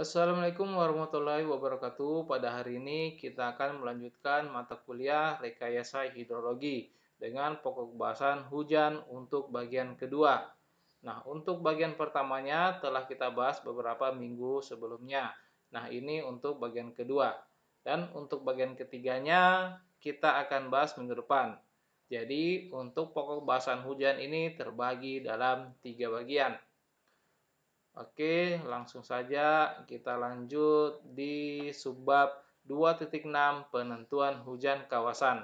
Assalamualaikum warahmatullahi wabarakatuh. Pada hari ini kita akan melanjutkan mata kuliah rekayasa hidrologi dengan pokok bahasan hujan untuk bagian kedua. Nah, untuk bagian pertamanya telah kita bahas beberapa minggu sebelumnya. Nah, ini untuk bagian kedua. Dan untuk bagian ketiganya kita akan bahas minggu depan. Jadi, untuk pokok bahasan hujan ini terbagi dalam tiga bagian. Oke, langsung saja kita lanjut di subbab 2.6 penentuan hujan kawasan.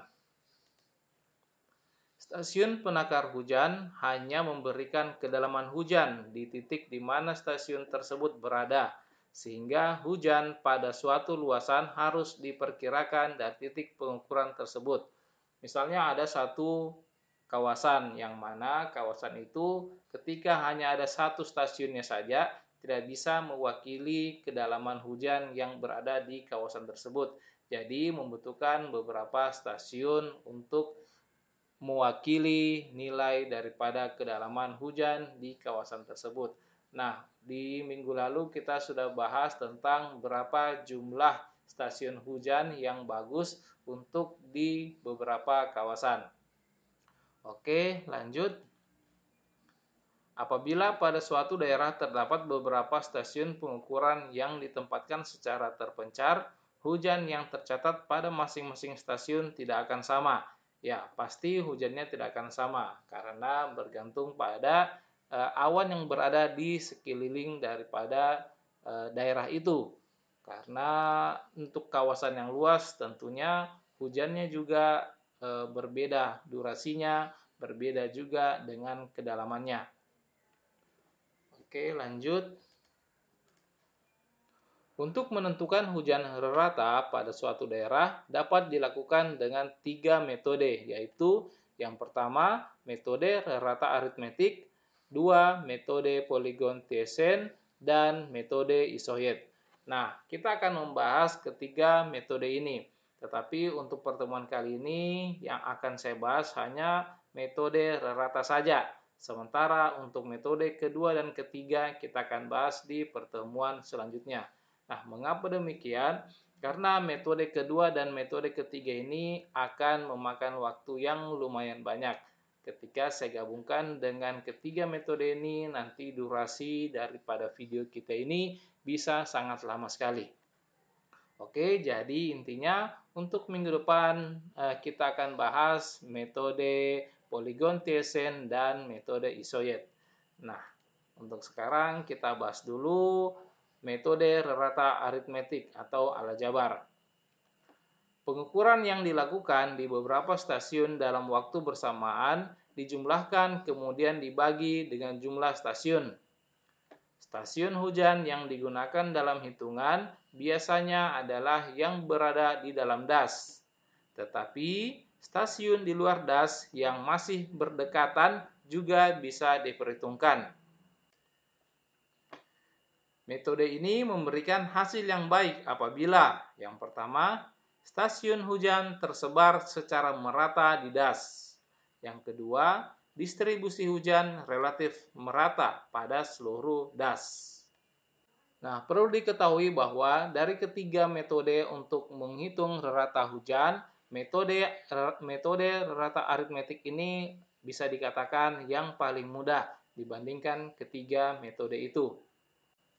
Stasiun penakar hujan hanya memberikan kedalaman hujan di titik di mana stasiun tersebut berada, sehingga hujan pada suatu luasan harus diperkirakan dari titik pengukuran tersebut. Misalnya ada satu kawasan yang mana kawasan itu ketika hanya ada satu stasiunnya saja tidak bisa mewakili kedalaman hujan yang berada di kawasan tersebut. Jadi membutuhkan beberapa stasiun untuk mewakili nilai daripada kedalaman hujan di kawasan tersebut. Nah, di minggu lalu kita sudah bahas tentang berapa jumlah stasiun hujan yang bagus untuk di beberapa kawasan. Oke, lanjut. Apabila pada suatu daerah terdapat beberapa stasiun pengukuran yang ditempatkan secara terpencar, hujan yang tercatat pada masing-masing stasiun tidak akan sama. Ya, pasti hujannya tidak akan sama karena bergantung pada e, awan yang berada di sekeliling daripada e, daerah itu. Karena untuk kawasan yang luas tentunya hujannya juga e, berbeda durasinya, berbeda juga dengan kedalamannya. Oke, lanjut. Untuk menentukan hujan rata pada suatu daerah dapat dilakukan dengan tiga metode, yaitu yang pertama metode rata aritmetik, dua metode poligon TSN, dan metode isohid. Nah, kita akan membahas ketiga metode ini. Tetapi untuk pertemuan kali ini yang akan saya bahas hanya metode rata saja. Sementara untuk metode kedua dan ketiga kita akan bahas di pertemuan selanjutnya. Nah, mengapa demikian? Karena metode kedua dan metode ketiga ini akan memakan waktu yang lumayan banyak. Ketika saya gabungkan dengan ketiga metode ini, nanti durasi daripada video kita ini bisa sangat lama sekali. Oke, jadi intinya untuk minggu depan eh, kita akan bahas metode poligon Thiessen dan metode isoyet. Nah, untuk sekarang kita bahas dulu metode rata aritmetik atau ala jabar. Pengukuran yang dilakukan di beberapa stasiun dalam waktu bersamaan dijumlahkan kemudian dibagi dengan jumlah stasiun. Stasiun hujan yang digunakan dalam hitungan biasanya adalah yang berada di dalam das, tetapi stasiun di luar das yang masih berdekatan juga bisa diperhitungkan. Metode ini memberikan hasil yang baik apabila yang pertama, stasiun hujan tersebar secara merata di das. Yang kedua, distribusi hujan relatif merata pada seluruh das. Nah, perlu diketahui bahwa dari ketiga metode untuk menghitung rata hujan, metode metode rata aritmetik ini bisa dikatakan yang paling mudah dibandingkan ketiga metode itu.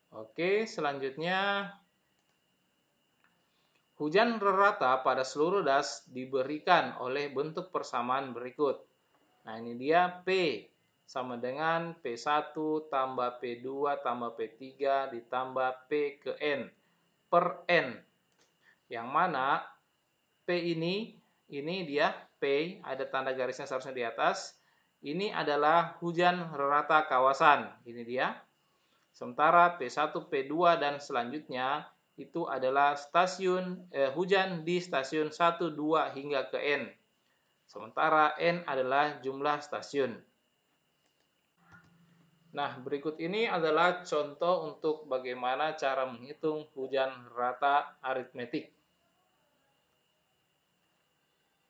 Oke, selanjutnya hujan rata pada seluruh das diberikan oleh bentuk persamaan berikut Nah, ini dia P sama dengan P1 tambah P2 tambah P3 ditambah P ke N per N. Yang mana P ini, ini dia P, ada tanda garisnya seharusnya di atas. Ini adalah hujan rata kawasan, ini dia. Sementara P1, P2, dan selanjutnya itu adalah stasiun eh, hujan di stasiun 1, 2, hingga ke N. Sementara N adalah jumlah stasiun. Nah, berikut ini adalah contoh untuk bagaimana cara menghitung hujan rata aritmetik.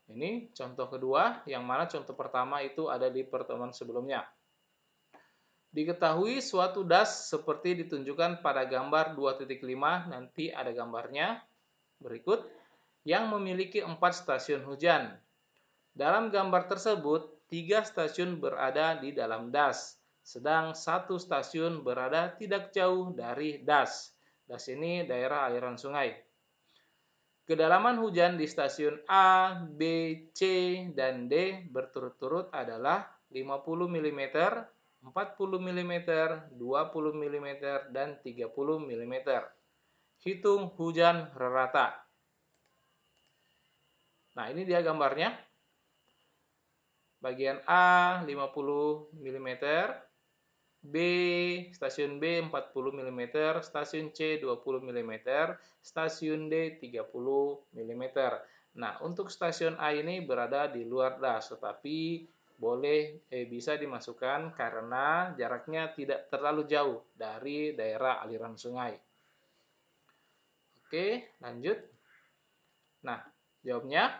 Ini contoh kedua, yang mana contoh pertama itu ada di pertemuan sebelumnya. Diketahui suatu das seperti ditunjukkan pada gambar 2.5, nanti ada gambarnya. Berikut, yang memiliki empat stasiun hujan. Dalam gambar tersebut, tiga stasiun berada di dalam das, sedang satu stasiun berada tidak jauh dari das. Das ini daerah aliran sungai. Kedalaman hujan di stasiun A, B, C, dan D berturut-turut adalah 50 mm, 40 mm, 20 mm, dan 30 mm. Hitung hujan rata. Nah, ini dia gambarnya. Bagian A 50 mm, B stasiun B 40 mm, stasiun C 20 mm, stasiun D 30 mm. Nah, untuk stasiun A ini berada di luar das, tetapi boleh eh, bisa dimasukkan karena jaraknya tidak terlalu jauh dari daerah aliran sungai. Oke, lanjut. Nah, jawabnya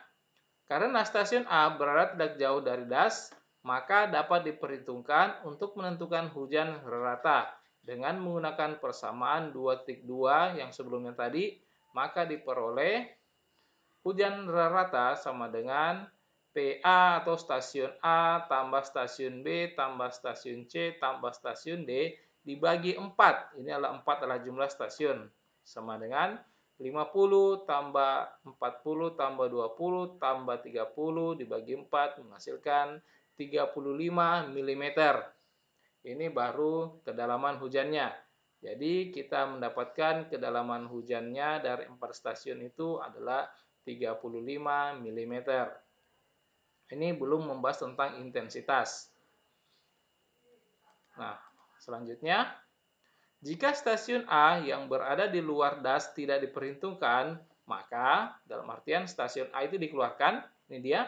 karena stasiun A berada tidak jauh dari das, maka dapat diperhitungkan untuk menentukan hujan rata dengan menggunakan persamaan 2.2 yang sebelumnya tadi, maka diperoleh hujan rata sama dengan PA atau stasiun A tambah stasiun B tambah stasiun C tambah stasiun D dibagi 4. Ini adalah 4 adalah jumlah stasiun sama dengan 50 tambah 40 tambah 20 tambah 30 dibagi 4 menghasilkan 35 mm. Ini baru kedalaman hujannya. Jadi kita mendapatkan kedalaman hujannya dari empat stasiun itu adalah 35 mm. Ini belum membahas tentang intensitas. Nah, selanjutnya jika stasiun A yang berada di luar das tidak diperhitungkan, maka dalam artian stasiun A itu dikeluarkan, ini dia,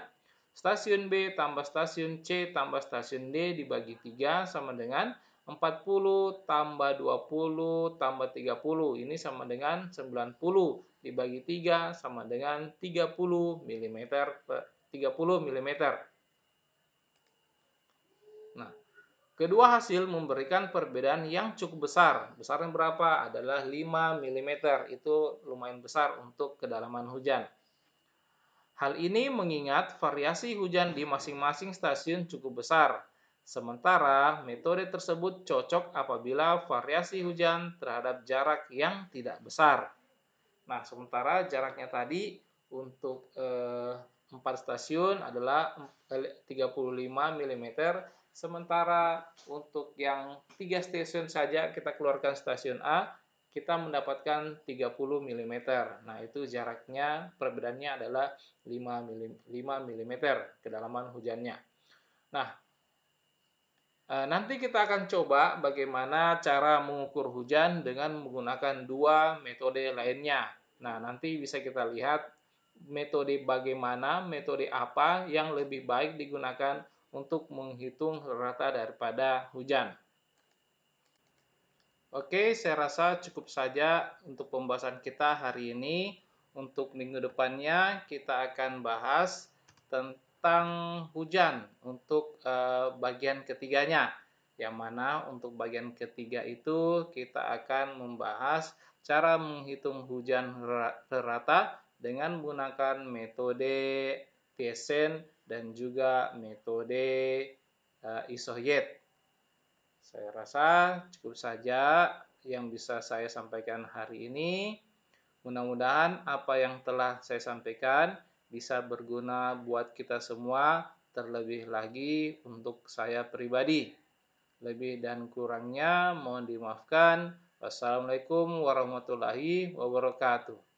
stasiun B tambah stasiun C tambah stasiun D dibagi 3 sama dengan 40 tambah 20 tambah 30, ini sama dengan 90 dibagi 3 sama dengan 30 mm, 30 mm. Kedua hasil memberikan perbedaan yang cukup besar. Besarnya berapa? Adalah 5 mm. Itu lumayan besar untuk kedalaman hujan. Hal ini mengingat variasi hujan di masing-masing stasiun cukup besar. Sementara metode tersebut cocok apabila variasi hujan terhadap jarak yang tidak besar. Nah, sementara jaraknya tadi untuk eh, 4 stasiun adalah 35 mm sementara untuk yang 3 stasiun saja kita keluarkan stasiun A kita mendapatkan 30 mm nah itu jaraknya perbedaannya adalah 5 mm, 5 mm kedalaman hujannya nah e, Nanti kita akan coba bagaimana cara mengukur hujan dengan menggunakan dua metode lainnya. Nah, nanti bisa kita lihat metode bagaimana, metode apa yang lebih baik digunakan untuk menghitung rata daripada hujan. Oke, saya rasa cukup saja untuk pembahasan kita hari ini. Untuk minggu depannya kita akan bahas tentang hujan untuk eh, bagian ketiganya. Yang mana untuk bagian ketiga itu kita akan membahas cara menghitung hujan rata dengan menggunakan metode TSN dan juga metode uh, isoyet. Saya rasa cukup saja yang bisa saya sampaikan hari ini. Mudah-mudahan apa yang telah saya sampaikan bisa berguna buat kita semua, terlebih lagi untuk saya pribadi. Lebih dan kurangnya mohon dimaafkan. Wassalamualaikum warahmatullahi wabarakatuh.